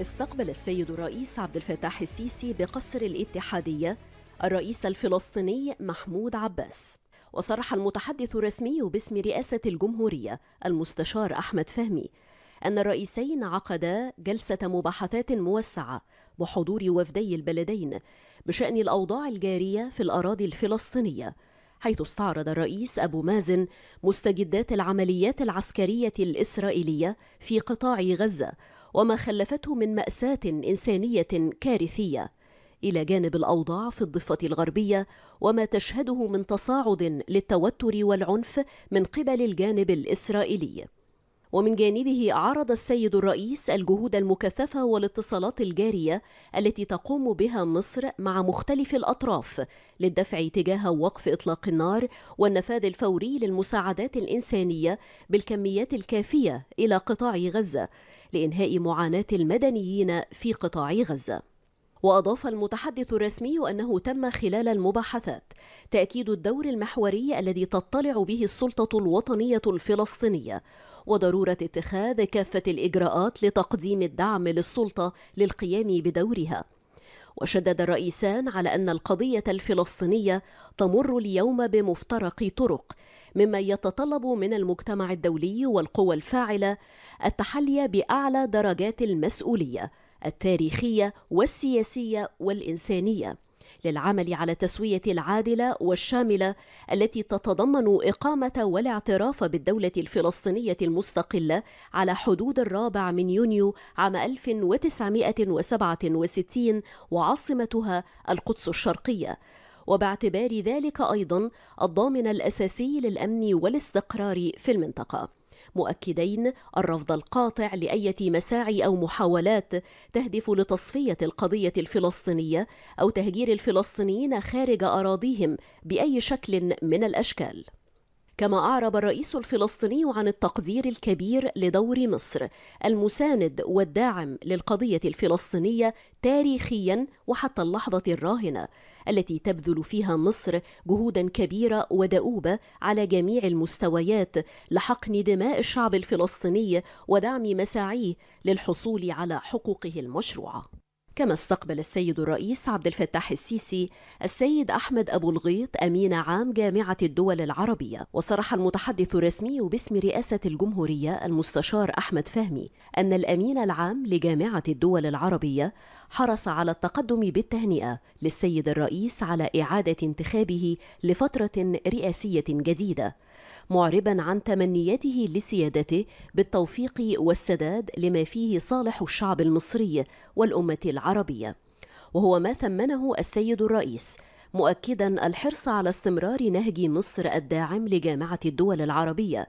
استقبل السيد الرئيس عبد الفتاح السيسي بقصر الاتحادية الرئيس الفلسطيني محمود عباس وصرح المتحدث الرسمي باسم رئاسة الجمهورية المستشار أحمد فهمي أن الرئيسين عقدا جلسة مباحثات موسعة بحضور وفدي البلدين بشأن الأوضاع الجارية في الأراضي الفلسطينية حيث استعرض الرئيس أبو مازن مستجدات العمليات العسكرية الإسرائيلية في قطاع غزة وما خلفته من مأساة إنسانية كارثية إلى جانب الأوضاع في الضفة الغربية وما تشهده من تصاعد للتوتر والعنف من قبل الجانب الإسرائيلي ومن جانبه عرض السيد الرئيس الجهود المكثفة والاتصالات الجارية التي تقوم بها مصر مع مختلف الأطراف للدفع تجاه وقف إطلاق النار والنفاذ الفوري للمساعدات الإنسانية بالكميات الكافية إلى قطاع غزة لإنهاء معاناة المدنيين في قطاع غزة وأضاف المتحدث الرسمي أنه تم خلال المباحثات تأكيد الدور المحوري الذي تطلع به السلطة الوطنية الفلسطينية وضرورة اتخاذ كافة الإجراءات لتقديم الدعم للسلطة للقيام بدورها وشدد الرئيسان على أن القضية الفلسطينية تمر اليوم بمفترق طرق مما يتطلب من المجتمع الدولي والقوى الفاعلة التحلي بأعلى درجات المسؤولية التاريخية والسياسية والإنسانية للعمل على التسوية العادلة والشاملة التي تتضمن إقامة والاعتراف بالدولة الفلسطينية المستقلة على حدود الرابع من يونيو عام 1967 وعاصمتها القدس الشرقية وباعتبار ذلك أيضا الضامن الأساسي للأمن والاستقرار في المنطقة مؤكدين الرفض القاطع لأية مساعي أو محاولات تهدف لتصفية القضية الفلسطينية أو تهجير الفلسطينيين خارج أراضيهم بأي شكل من الأشكال كما أعرب الرئيس الفلسطيني عن التقدير الكبير لدور مصر المساند والداعم للقضية الفلسطينية تاريخيا وحتى اللحظة الراهنة التي تبذل فيها مصر جهودا كبيرة ودؤوبة على جميع المستويات لحقن دماء الشعب الفلسطيني ودعم مساعيه للحصول على حقوقه المشروعه كما استقبل السيد الرئيس عبد الفتاح السيسي السيد أحمد أبو الغيط أمين عام جامعة الدول العربية وصرح المتحدث الرسمي باسم رئاسة الجمهورية المستشار أحمد فهمي أن الأمين العام لجامعة الدول العربية حرص على التقدم بالتهنئة للسيد الرئيس على إعادة انتخابه لفترة رئاسية جديدة معربا عن تمنياته لسيادته بالتوفيق والسداد لما فيه صالح الشعب المصري والأمة العربية وهو ما ثمنه السيد الرئيس مؤكدا الحرص على استمرار نهج مصر الداعم لجامعة الدول العربية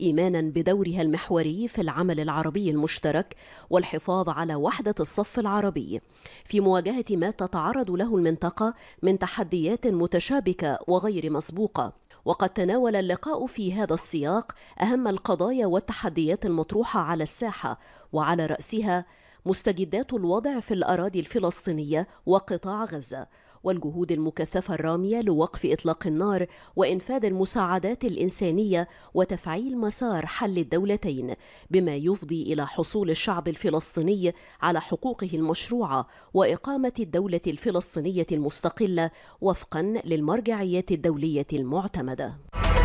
ايمانا بدورها المحوري في العمل العربي المشترك والحفاظ على وحده الصف العربي في مواجهه ما تتعرض له المنطقه من تحديات متشابكه وغير مسبوقه وقد تناول اللقاء في هذا السياق أهم القضايا والتحديات المطروحة على الساحة وعلى رأسها مستجدات الوضع في الأراضي الفلسطينية وقطاع غزة والجهود المكثفة الرامية لوقف إطلاق النار وإنفاذ المساعدات الإنسانية وتفعيل مسار حل الدولتين بما يفضي إلى حصول الشعب الفلسطيني على حقوقه المشروعة وإقامة الدولة الفلسطينية المستقلة وفقا للمرجعيات الدولية المعتمدة